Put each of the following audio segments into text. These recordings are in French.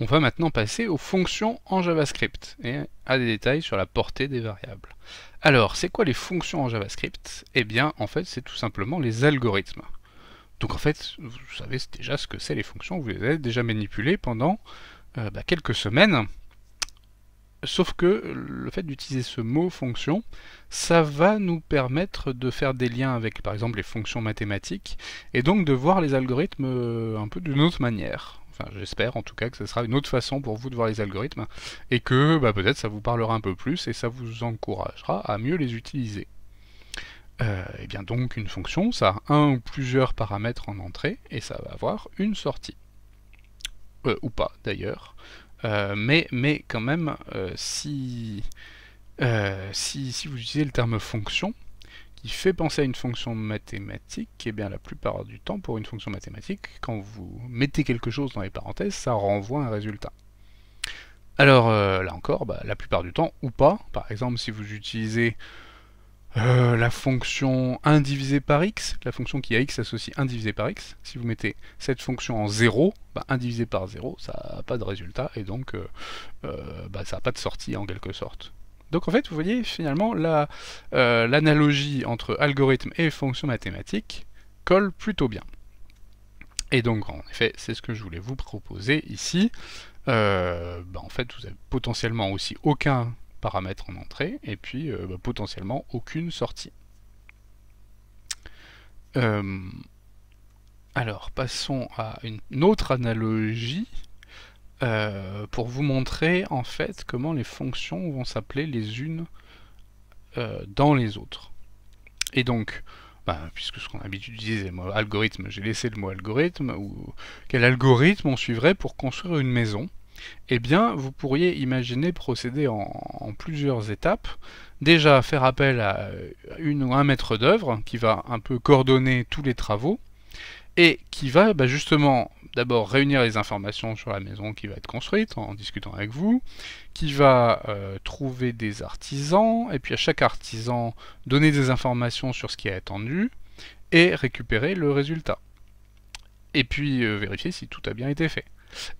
On va maintenant passer aux fonctions en JavaScript et à des détails sur la portée des variables. Alors, c'est quoi les fonctions en JavaScript Eh bien, en fait, c'est tout simplement les algorithmes. Donc en fait, vous savez déjà ce que c'est les fonctions, vous les avez déjà manipulées pendant euh, bah, quelques semaines. Sauf que le fait d'utiliser ce mot fonction, ça va nous permettre de faire des liens avec par exemple les fonctions mathématiques, et donc de voir les algorithmes euh, un peu d'une autre manière j'espère en tout cas que ce sera une autre façon pour vous de voir les algorithmes et que bah, peut-être ça vous parlera un peu plus et ça vous encouragera à mieux les utiliser. et euh, eh bien donc une fonction, ça a un ou plusieurs paramètres en entrée et ça va avoir une sortie. Euh, ou pas d'ailleurs. Euh, mais, quand même, si, vous utilisez le terme fonction, qui fait penser à une fonction mathématique, et eh bien la plupart du temps, pour une fonction mathématique, quand vous mettez quelque chose dans les parenthèses, ça renvoie un résultat. Alors euh, là encore, bah, la plupart du temps, ou pas, par exemple si vous utilisez euh, la fonction 1 divisé par x, la fonction qui a x associe 1 divisé par x, si vous mettez cette fonction en 0, 1 bah, divisé par 0, ça n'a pas de résultat, et donc euh, bah, ça n'a pas de sortie en quelque sorte. Donc en fait, vous voyez finalement euh, l'analogie entre algorithme et fonction mathématique colle plutôt bien. Et donc en effet, c'est ce que je voulais vous proposer ici. Euh, bah, en fait, vous avez potentiellement aussi aucun paramètre en entrée et puis euh, bah, potentiellement aucune sortie. alors passons à une autre analogie euh, pour vous montrer en fait comment les fonctions vont s'appeler les unes euh, dans les autres. Et donc, bah, puisque ce qu'on a l'habitude d'utiliser, le algorithme, j'ai laissé le mot algorithme, ou quel algorithme on suivrait pour construire une maison eh bien, vous pourriez imaginer procéder en, en, plusieurs étapes. Déjà, faire appel à une ou un maître d'œuvre qui va un peu coordonner tous les travaux et qui va bah, justement d'abord réunir les informations sur la maison qui va être construite en discutant avec vous, qui va euh, trouver des artisans, et puis à chaque artisan donner des informations sur ce qui est attendu, et récupérer le résultat. Et puis euh, vérifier si tout a bien été fait.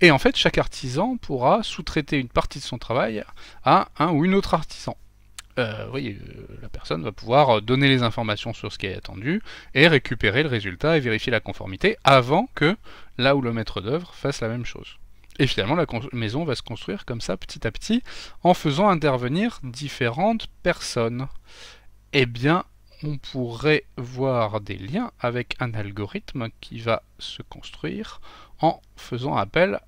Et en fait, chaque artisan pourra sous-traiter une partie de son travail à un ou une autre artisan. Euh, oui, euh, la personne va pouvoir euh, donner les informations sur ce qui est attendu et récupérer le résultat et vérifier la conformité avant que là où le maître d'œuvre fasse la même chose. Et finalement, la maison va se construire comme ça, petit à petit, en faisant intervenir différentes personnes. Eh bien, on pourrait voir des liens avec un algorithme qui va se construire en faisant appel,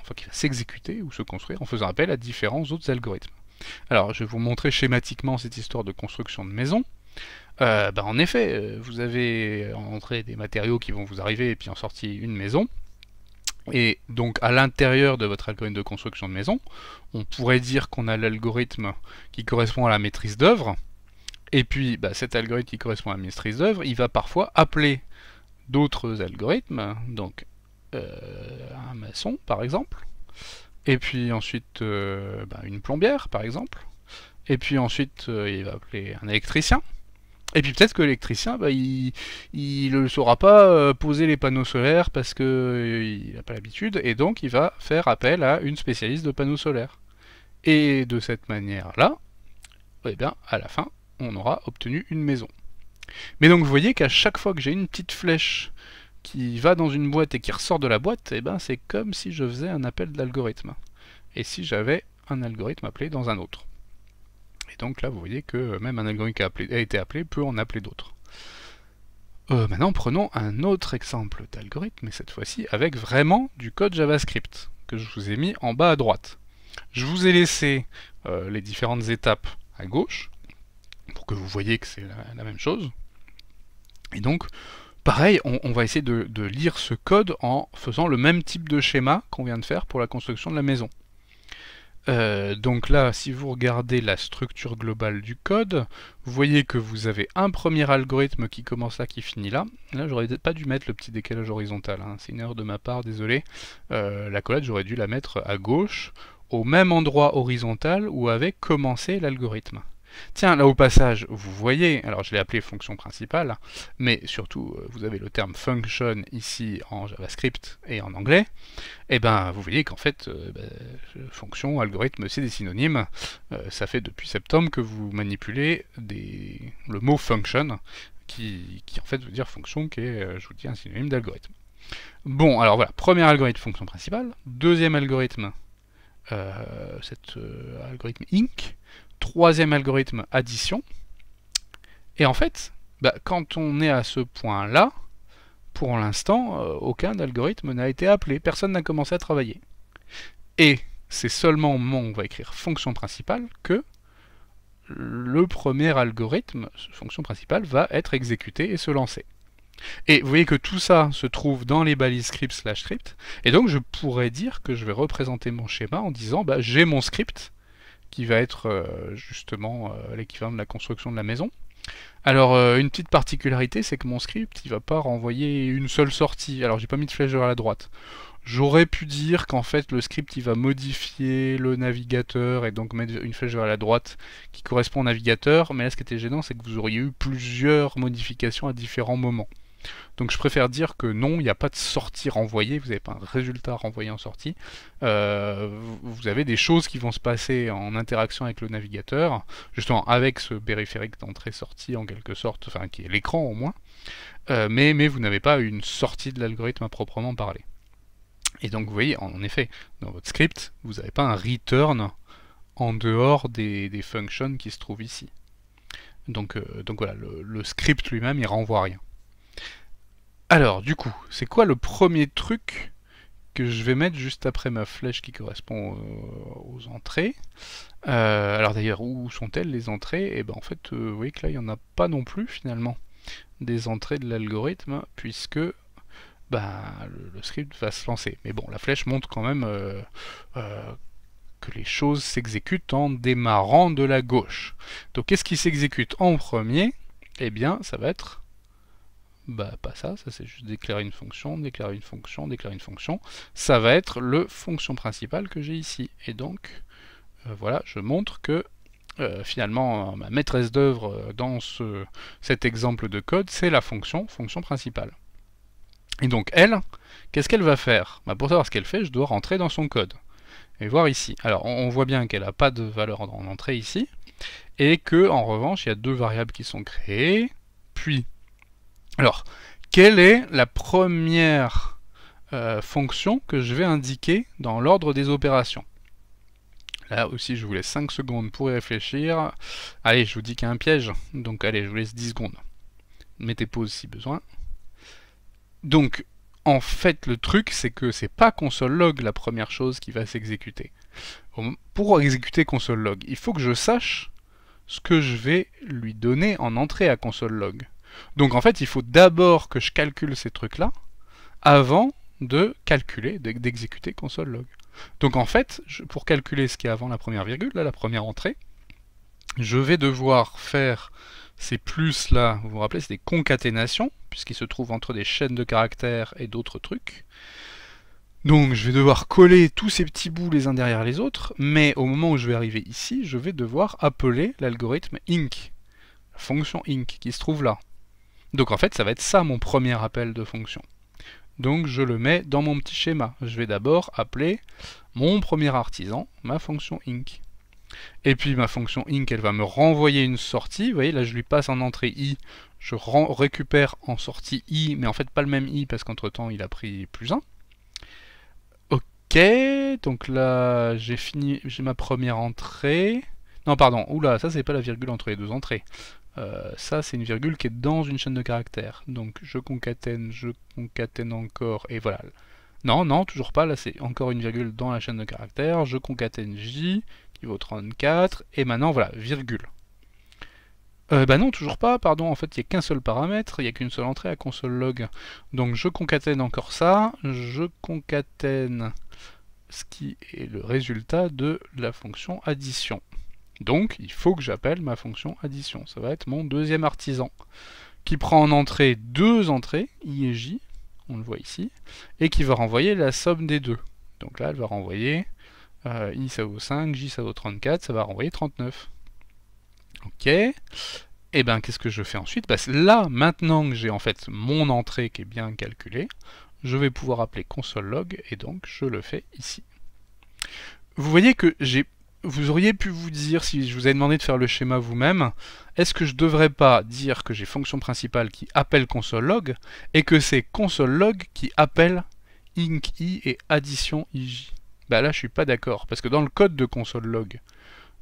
enfin qui va s'exécuter ou se construire en faisant appel à différents autres algorithmes. Alors, je vais vous montrer schématiquement cette histoire de construction de maison. Euh, ben, en effet, euh, vous avez en entrée des matériaux qui vont vous arriver et puis en sortie une maison. Et donc à l'intérieur de votre algorithme de construction de maison, on pourrait dire qu'on a l'algorithme qui correspond à la maîtrise d'œuvre. Et puis ben, cet algorithme qui correspond à la maîtrise d'œuvre, il va parfois appeler d'autres algorithmes, donc euh, un maçon par exemple, et puis ensuite euh, bah, une plombière par exemple, et puis ensuite euh, il va appeler un électricien, et puis peut-être que l'électricien, bah, il ne saura pas euh, poser les panneaux solaires parce qu'il n'a pas l'habitude, et donc il va faire appel à une spécialiste de panneaux solaires. Et de cette manière-là, eh bien, à la fin, on aura obtenu une maison. Mais donc vous voyez qu'à chaque fois que j'ai une petite flèche qui va dans une boîte et qui ressort de la boîte, eh ben, c'est comme si je faisais un appel d'algorithme. Et si j'avais un algorithme appelé dans un autre. Et donc là, vous voyez que même un algorithme qui a, été appelé peut en appeler d'autres. Euh, maintenant, prenons un autre exemple d'algorithme, mais cette fois-ci avec vraiment du code JavaScript que je vous ai mis en bas à droite. Je vous ai laissé euh, les différentes étapes à gauche pour que vous voyez que c'est la même chose. Et donc, Pareil, on, va essayer de, lire ce code en faisant le même type de schéma qu'on vient de faire pour la construction de la maison. Euh, donc là, si vous regardez la structure globale du code, vous voyez que vous avez un premier algorithme qui commence là, qui finit là. Là, j'aurais pas dû mettre le petit décalage horizontal, hein. c'est une erreur de ma part, désolé. Euh, la collade, j'aurais dû la mettre à gauche, au même endroit horizontal où avait commencé l'algorithme. Tiens, là au passage, vous voyez, alors je l'ai appelé fonction principale, mais surtout euh, vous avez le terme function ici en JavaScript et en anglais, et eh ben vous voyez qu'en fait, euh, eh ben, fonction, algorithme, c'est des synonymes. Euh, ça fait depuis septembre que vous manipulez le mot function, qui, en fait veut dire fonction, qui est, je vous dis, un synonyme d'algorithme. Bon, alors voilà, premier algorithme, fonction principale, deuxième algorithme, cet algorithme inc, Troisième algorithme, addition. Et en fait, bah, quand on est à ce point-là, pour l'instant, euh, aucun algorithme n'a été appelé, personne n'a commencé à travailler. Et c'est seulement mon, on va écrire fonction principale que le premier algorithme, fonction principale, va être exécuté et se lancer. Et vous voyez que tout ça se trouve dans les balises script slash script, et donc je pourrais dire que je vais représenter mon schéma en disant bah, j'ai mon script, qui va être euh, justement euh, l'équivalent de la construction de la maison. Alors euh, une petite particularité c'est que mon script il va pas renvoyer une seule sortie. Alors j'ai pas mis de flèche vers la droite. J'aurais pu dire qu'en fait le script il va modifier le navigateur et donc mettre une flèche vers la droite qui correspond au navigateur, mais là ce qui était gênant c'est que vous auriez eu plusieurs modifications à différents moments. Donc je préfère dire que non, il n'y a pas de sortie renvoyée, vous n'avez pas un résultat renvoyé en sortie. Euh, vous avez des choses qui vont se passer en interaction avec le navigateur, justement avec ce périphérique d'entrée-sortie en quelque sorte, enfin qui est l'écran au moins, euh, mais, vous n'avez pas une sortie de l'algorithme à proprement parler. Et donc vous voyez, en effet, dans votre script, vous n'avez pas un return en dehors des, functions qui se trouvent ici. Donc, euh, donc voilà, le, le script lui-même, il renvoie rien. Alors, du coup, c'est quoi le premier truc que je vais mettre juste après ma flèche qui correspond euh, aux, entrées euh, Alors d'ailleurs, où sont-elles les entrées Et eh ben en fait, euh, vous voyez que là, il n'y en a pas non plus finalement des entrées de l'algorithme, puisque ben, le, script va se lancer. Mais bon, la flèche montre quand même que les choses s'exécutent en démarrant de la gauche. Donc qu'est-ce qui s'exécute en premier Eh bien, ça va être bah pas ça, ça c'est juste déclarer une fonction, déclarer une fonction, déclarer une fonction. Ça va être le fonction principale que j'ai ici. Et donc, euh, voilà, je montre que euh, finalement euh, ma maîtresse d'œuvre dans ce, cet exemple de code, c'est la fonction, fonction principale. Et donc elle, qu'est-ce qu'elle va faire bah, Pour savoir ce qu'elle fait, je dois rentrer dans son code. Et voir ici. Alors on voit bien qu'elle n'a pas de valeur en entrée ici, et que en revanche il y a deux variables qui sont créées, puis alors, quelle est la première euh, fonction que je vais indiquer dans l'ordre des opérations Là aussi, je vous laisse 5 secondes pour y réfléchir. Allez, je vous dis qu'il y a un piège, donc allez, je vous laisse 10 secondes. Mettez pause si besoin. Donc, en fait, le truc, c'est que c'est pas console.log la première chose qui va s'exécuter. Pour exécuter console.log, il faut que je sache ce que je vais lui donner en entrée à console.log. Donc en fait, il faut d'abord que je calcule ces trucs-là avant de calculer, d'exécuter console log. Donc en fait, pour calculer ce qui est avant la première virgule, là, la première entrée, je vais devoir faire ces plus là, vous vous rappelez, c'est des concaténations, puisqu'ils se trouvent entre des chaînes de caractères et d'autres trucs. Donc je vais devoir coller tous ces petits bouts les uns derrière les autres, mais au moment où je vais arriver ici, je vais devoir appeler l'algorithme INC, la fonction INC qui se trouve là. Donc en fait, ça va être ça mon premier appel de fonction. Donc je le mets dans mon petit schéma. Je vais d'abord appeler mon premier artisan, ma fonction inc. Et puis ma fonction inc, elle va me renvoyer une sortie. Vous voyez, là je lui passe en entrée i, je récupère en sortie i, mais en fait pas le même i parce qu'entre-temps il a pris plus 1. Ok, donc là j'ai fini, j'ai ma première entrée. Non, pardon, oula, ça c'est pas la virgule entre les deux entrées. Euh, ça, c'est une virgule qui est dans une chaîne de caractères. Donc je concatène, je concatène encore, et voilà. Non, non, toujours pas, là c'est encore une virgule dans la chaîne de caractères. Je concatène J, qui vaut 34, et maintenant voilà, virgule. Euh, bah non, toujours pas, pardon, en fait il n'y a qu'un seul paramètre, il n'y a qu'une seule entrée à console log. Donc je concatène encore ça, je concatène ce qui est le résultat de la fonction addition. Donc, il faut que j'appelle ma fonction addition. Ça va être mon deuxième artisan, qui prend en entrée deux entrées, i et j, on le voit ici, et qui va renvoyer la somme des deux. Donc là, elle va renvoyer euh, i ça vaut 5, j ça vaut 34, ça va renvoyer 39. Ok. Et eh ben qu'est-ce que je fais ensuite Là, maintenant que j'ai en fait mon entrée qui est bien calculée, je vais pouvoir appeler console.log et donc je le fais ici. Vous voyez que j'ai vous auriez pu vous dire, si je vous avais demandé de faire le schéma vous-même, est-ce que je ne devrais pas dire que j'ai fonction principale qui appelle console.log et que c'est console log qui appelle inc i et addition ij Bah là, je suis pas d'accord, parce que dans le code de console log,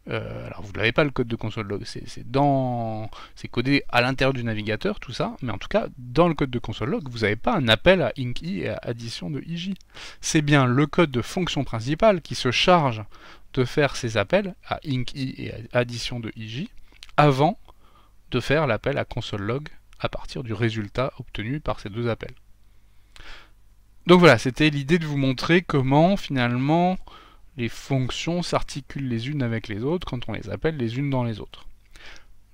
euh, alors vous n'avez pas le code de console log, c'est dans, codé à l'intérieur du navigateur tout ça, mais en tout cas dans le code de console log vous n'avez pas un appel à IncI et à addition de IJ. C'est bien le code de fonction principale qui se charge de faire ces appels à IncI et à addition de IJ avant de faire l'appel à console log à partir du résultat obtenu par ces deux appels. Donc voilà, c'était l'idée de vous montrer comment finalement les fonctions s'articulent les unes avec les autres quand on les appelle les unes dans les autres.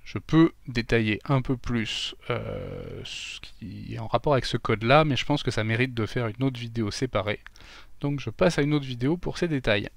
Je peux détailler un peu plus euh, ce qui est en rapport avec ce code-là, mais je pense que ça mérite de faire une autre vidéo séparée. Donc je passe à une autre vidéo pour ces détails.